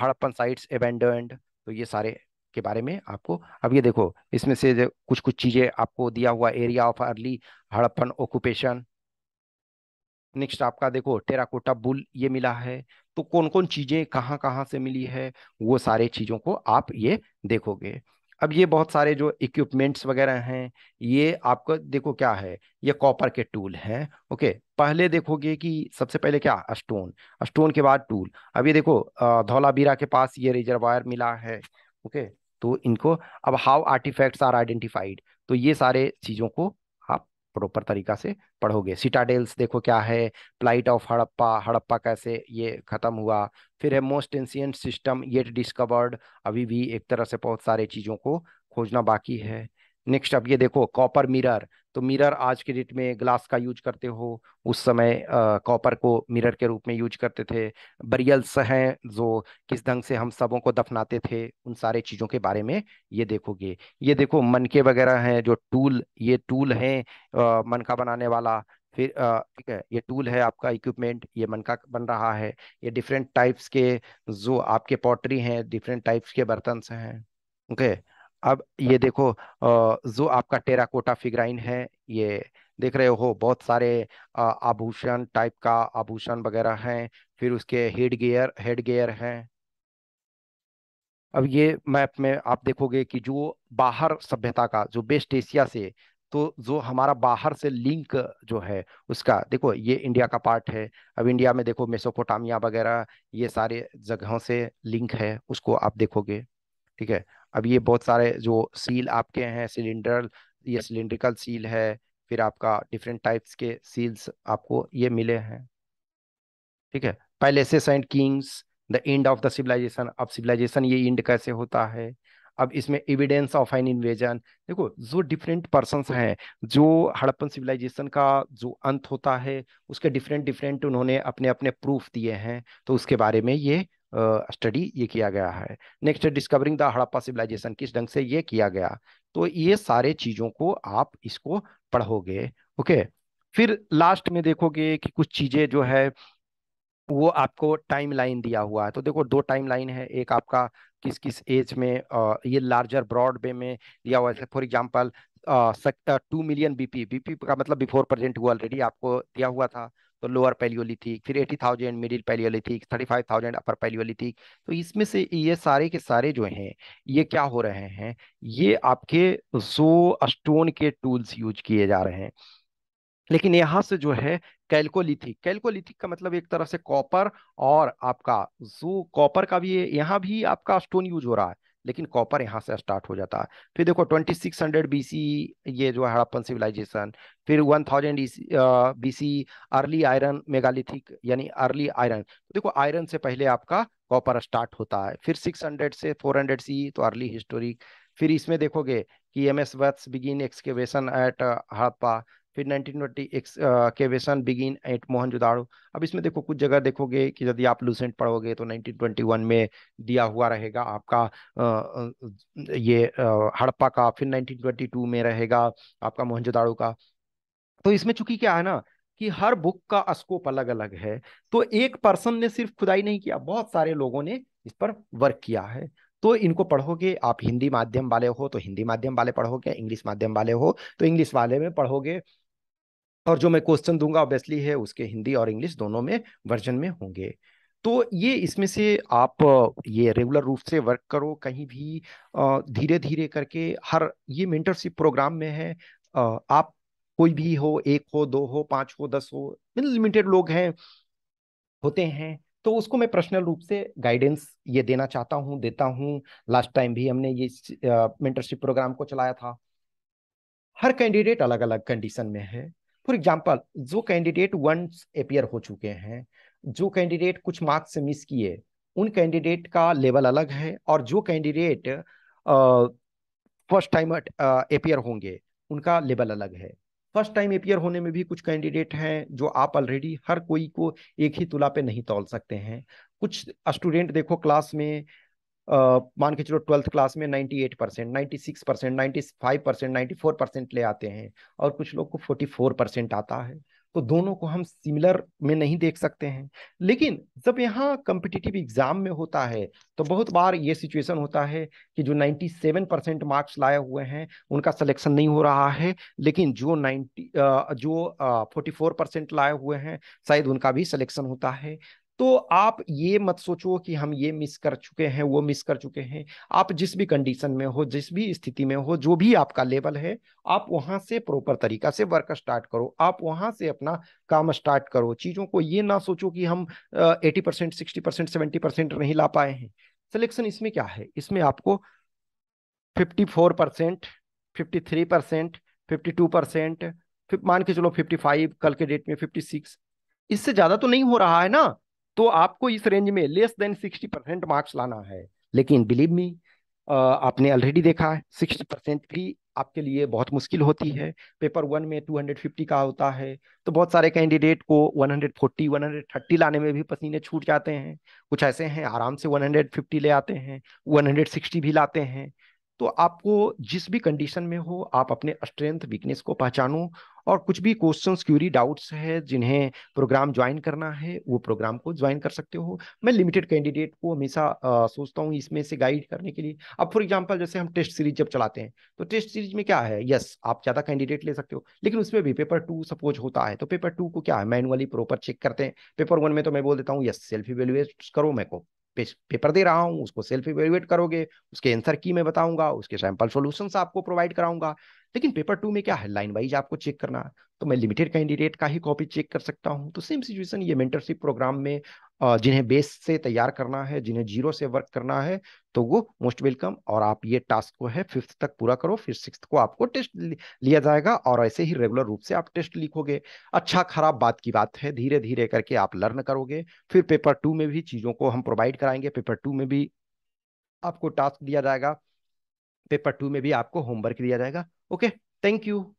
Harappan sites abandoned तो ये सारे के बारे में आपको अब ये देखो इसमें से कुछ कुछ चीज़ें आपको दिया हुआ area of early Harappan occupation next आपका देखो टेराकोटा बुल ये मिला है तो कौन कौन चीज़ें कहाँ कहाँ से मिली है वो सारे चीज़ों को आप ये देखोगे अब ये बहुत सारे जो इक्विपमेंट्स वगैरह हैं ये आपको देखो क्या है ये कॉपर के टूल हैं ओके पहले देखोगे कि सबसे पहले क्या स्टोन स्टोन के बाद टूल अब ये देखो धौलाबीरा के पास ये रिजर्वायर मिला है ओके तो इनको अब हाउ आर्टिफैक्ट्स आर आइडेंटिफाइड तो ये सारे चीज़ों को प्रॉपर तरीका से पढ़ोगे सिटाडेल्स देखो क्या है प्लाइट ऑफ हड़प्पा हड़प्पा कैसे ये खत्म हुआ फिर है most ancient system yet discovered अभी भी एक तरह से बहुत सारे चीज़ों को खोजना बाकी है नेक्स्ट अब ये देखो कॉपर मिरर तो मिरर आज के डेट में ग्लास का यूज करते हो उस समय कॉपर को मिरर के रूप में यूज करते थे बरियल्स हैं जो किस ढंग से हम सबों को दफनाते थे उन सारे चीज़ों के बारे में ये देखोगे ये देखो मनके वगैरह हैं जो टूल ये टूल हैं मनका बनाने वाला फिर ठीक है ये टूल है आपका इक्विपमेंट ये मनका बन रहा है ये डिफरेंट टाइप्स के जो आपके पॉटरी हैं डिफरेंट टाइप्स के बर्तन हैं ओके okay? अब ये देखो जो आपका टेराकोटा फिग्राइन है ये देख रहे हो बहुत सारे आभूषण टाइप का आभूषण वगैरह हैं फिर उसके हेड गेयर हेड गेयर हैं अब ये मैप में आप देखोगे कि जो बाहर सभ्यता का जो बेस्ट एशिया से तो जो हमारा बाहर से लिंक जो है उसका देखो ये इंडिया का पार्ट है अब इंडिया में देखो मेसोपोटामिया वगैरह ये सारे जगहों से लिंक है उसको आप देखोगे ठीक है अब ये बहुत सारे जो सील आपके हैं सिलेंडर ये सिलेंड्रिकल सील है फिर आपका डिफरेंट टाइप्स के सील्स आपको ये मिले हैं ठीक है palaces and kings the end of the civilisation अब सिविलाइजेशन ये एंड कैसे होता है अब इसमें एविडेंस ऑफ एन इन्वेजन देखो जो डिफरेंट पर्सन हैं जो हड़प्पन सिविलाइजेशन का जो अंत होता है उसके डिफरेंट डिफरेंट उन्होंने अपने अपने प्रूफ दिए हैं तो उसके बारे में ये स्टडी ये किया गया है next discovering the Harappa civilisation किस ढंग से ये किया गया तो ये सारे चीज़ों को आप इसको पढ़ोगे ओके फिर लास्ट में देखोगे कि कुछ चीज़ें जो है वो आपको टाइम लाइन दिया हुआ है तो देखो दो टाइम लाइन है एक आपका किस किस एज में आ, ये लार्जर ब्रॉड वे में दिया हुआ है for example two million BP BP का मतलब बिफोर प्रेजेंट हुआ ऑलरेडी आपको दिया हुआ था तो लोअर पैलियोलिथिक फिर eighty thousand middle palaeolithic thirty five thousand upper palaeolithic तो इसमें से ये सारे के सारे जो हैं ये क्या हो रहे हैं ये आपके जो स्टोन के टूल्स यूज किए जा रहे हैं लेकिन यहाँ से जो है कैलकोलिथिक कैलकोलिथिक का मतलब एक तरह से कॉपर और आपका जो कॉपर का भी यहाँ भी आपका स्टोन यूज हो रहा है लेकिन कॉपर यहाँ से स्टार्ट हो जाता है फिर देखो 2600 सिक्स बीसी ये जो है हड़प्पन सिविलाइजेशन फिर 1000 thousand BC early iron megalithic यानी अर्ली आयरन देखो आयरन से पहले आपका कॉपर स्टार्ट होता है फिर 600 से 400 सी तो अर्ली हिस्टोरिक फिर इसमें देखोगे कि M S Vats begin excavation at Harappa फिर 1920 केवेशन बिगिन एट मोहनजोदाड़ो अब इसमें देखो कुछ जगह देखोगे कि यदि आप लूसेंट पढ़ोगे तो 1921 में दिया हुआ रहेगा आपका आ, ये हड़प्पा का फिर 1922 में रहेगा आपका मोहनजोदाड़ो का तो इसमें चूंकि क्या है ना कि हर बुक का स्कोप अलग अलग है तो एक पर्सन ने सिर्फ खुदाई नहीं किया बहुत सारे लोगों ने इस पर वर्क किया है तो इनको पढ़ोगे आप हिंदी माध्यम वाले हो तो हिंदी माध्यम वाले पढ़ोगे इंग्लिश माध्यम वाले हो तो इंग्लिश वाले में पढ़ोगे और जो मैं क्वेश्चन दूंगा ऑब्वियसली है उसके हिंदी और इंग्लिश दोनों में वर्जन में होंगे तो ये इसमें से आप ये रेगुलर रूप से वर्क करो कहीं भी धीरे धीरे करके हर ये मेंटरशिप प्रोग्राम में है आप कोई भी हो एक हो दो हो पांच हो दस हो लिमिटेड लोग हैं होते हैं तो उसको मैं पर्सनल रूप से गाइडेंस ये देना चाहता हूँ देता हूँ लास्ट टाइम भी हमने ये मेंटरशिप प्रोग्राम को चलाया था हर कैंडिडेट अलग अलग कंडीशन में है फॉर एग्जाम्पल जो कैंडिडेट वंस अपियर हो चुके हैं जो कैंडिडेट कुछ मार्क्स से मिस किए उन कैंडिडेट का लेवल अलग है और जो कैंडिडेट फर्स्ट टाइम अपियर होंगे उनका लेवल अलग है फर्स्ट टाइम अपियर होने में भी कुछ कैंडिडेट हैं जो आप ऑलरेडी हर कोई को एक ही तुला पे नहीं तोल सकते हैं कुछ स्टूडेंट देखो क्लास में मान के चलो ट्वेल्थ क्लास में 98 percent ninety six percent ninety five percent ninety four percent ले आते हैं और कुछ लोग को फोर्टी फोर परसेंट आता है तो दोनों को हम सिमिलर में नहीं देख सकते हैं लेकिन जब यहाँ कम्पिटिटिव एग्जाम में होता है तो बहुत बार ये सिचुएशन होता है कि जो 97 परसेंट मार्क्स लाए हुए हैं उनका सिलेक्शन नहीं हो रहा है लेकिन जो 90 जो 44 परसेंट लाए हुए हैं शायद उनका भी सिलेक्शन होता है तो आप ये मत सोचो कि हम ये मिस कर चुके हैं वो मिस कर चुके हैं आप जिस भी कंडीशन में हो जिस भी स्थिति में हो जो भी आपका लेवल है आप वहां से प्रॉपर तरीका से वर्क स्टार्ट करो आप वहां से अपना काम स्टार्ट करो चीजों को ये ना सोचो कि हम eighty percent sixty percent seventy percent नहीं ला पाए हैं सिलेक्शन इसमें क्या है इसमें आपको fifty four percent fifty three percent fifty two percent मान के चलो फिफ्टी फाइव कल के डेट में फिफ्टी सिक्स इससे ज्यादा तो नहीं हो रहा है ना तो आपको इस रेंज में less than sixty percent marks लाना है लेकिन बिलीव मी आपने ऑलरेडी देखा है सिक्सटी परसेंट भी आपके लिए बहुत मुश्किल होती है पेपर वन में टू हंड्रेड फिफ्टी का होता है तो बहुत सारे कैंडिडेट को one one hundred forty hundred thirty लाने में भी पसीने छूट जाते हैं कुछ ऐसे हैं आराम से वन हंड्रेड फिफ्टी ले आते हैं वन हंड्रेड सिक्सटी भी लाते हैं तो आपको जिस भी कंडीशन में हो आप अपने स्ट्रेंथ वीकनेस को पहचानो और कुछ भी क्वेश्चंस क्यूरी डाउट्स है जिन्हें प्रोग्राम ज्वाइन करना है वो प्रोग्राम को ज्वाइन कर सकते हो मैं लिमिटेड कैंडिडेट को हमेशा सोचता हूँ इसमें से गाइड करने के लिए अब फॉर एग्जांपल जैसे हम टेस्ट सीरीज जब चलाते हैं तो टेस्ट सीरीज में क्या है यस आप ज़्यादा कैंडिडेट ले सकते हो लेकिन उसमें भी पेपर टू सपोज होता है तो पेपर टू को क्या है मैनुअली प्रॉपर चेक करते हैं पेपर वन में तो मैं बोल देता हूँ यस सेल्फ इवेल्युएट करो मैं को पेपर दे रहा हूँ उसको सेल्फ इवेल्युएट करोगे उसके आंसर की मैं बताऊंगा उसके सैंपल सोल्यूशन आपको प्रोवाइड कराऊंगा लेकिन पेपर टू में क्या है लाइन वाइज आपको चेक करना तो मैं लिमिटेड कैंडिडेट का ही कॉपी चेक कर सकता हूँ तो सेम सिचुएशन ये मेंटरशिप प्रोग्राम में जिन्हें बेस से तैयार करना है जिन्हें जीरो से वर्क करना है तो वो मोस्ट वेलकम और आप ये टास्क को है फिफ्थ तक पूरा करो फिर सिक्स को आपको टेस्ट लिया जाएगा और ऐसे ही रेगुलर रूप से आप टेस्ट लिखोगे अच्छा खराब बात की बात है धीरे धीरे करके आप लर्न करोगे फिर पेपर टू में भी चीज़ों को हम प्रोवाइड कराएंगे पेपर टू में भी आपको टास्क दिया जाएगा पेपर टू में भी आपको होमवर्क दिया जाएगा okay thank you